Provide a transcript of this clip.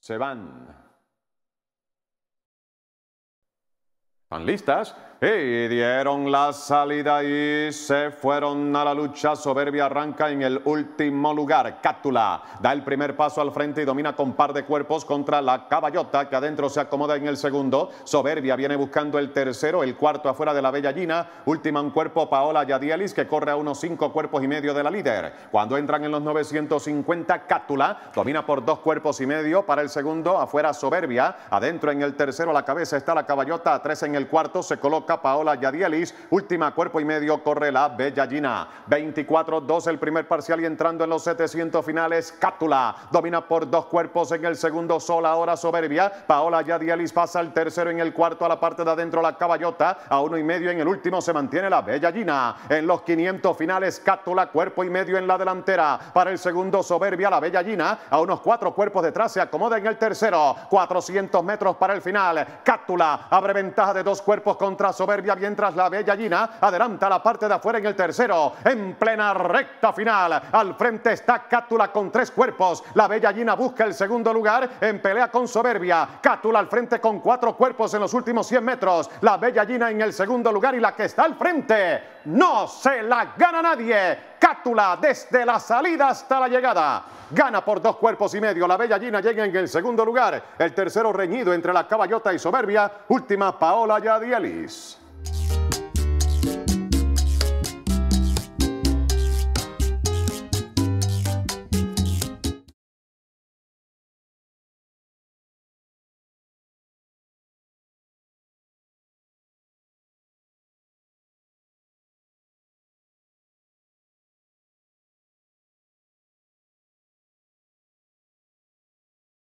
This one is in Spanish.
se van. ¿Están listas? y dieron la salida y se fueron a la lucha. Soberbia arranca en el último lugar. Cátula da el primer paso al frente y domina con par de cuerpos contra la caballota que adentro se acomoda en el segundo. Soberbia viene buscando el tercero, el cuarto afuera de la Bellallina. Última un cuerpo Paola Yadielis que corre a unos cinco cuerpos y medio de la líder. Cuando entran en los 950, Cátula domina por dos cuerpos y medio para el segundo. Afuera Soberbia, adentro en el tercero la cabeza está la caballota, a tres en el cuarto se coloca Paola Yadielis. Última cuerpo y medio corre la Gina. 24-2 el primer parcial y entrando en los 700 finales, Cátula domina por dos cuerpos en el segundo, Sol ahora soberbia. Paola Yadielis pasa al tercero en el cuarto, a la parte de adentro la Caballota, a uno y medio en el último se mantiene la Bella Bellallina. En los 500 finales, Cátula cuerpo y medio en la delantera. Para el segundo, soberbia la Gina. a unos cuatro cuerpos detrás se acomoda en el tercero. 400 metros para el final, Cátula abre ventaja de dos cuerpos contra soberbia mientras la bella Gina adelanta la parte de afuera en el tercero. En plena recta final. Al frente está Cátula con tres cuerpos. La bella Gina busca el segundo lugar en pelea con soberbia. Cátula al frente con cuatro cuerpos en los últimos 100 metros. La bella Gina en el segundo lugar y la que está al frente. No se la gana nadie. Cátula desde la salida hasta la llegada. Gana por dos cuerpos y medio. La Bella Gina llega en el segundo lugar. El tercero reñido entre la Caballota y Soberbia. Última, Paola Yadielis.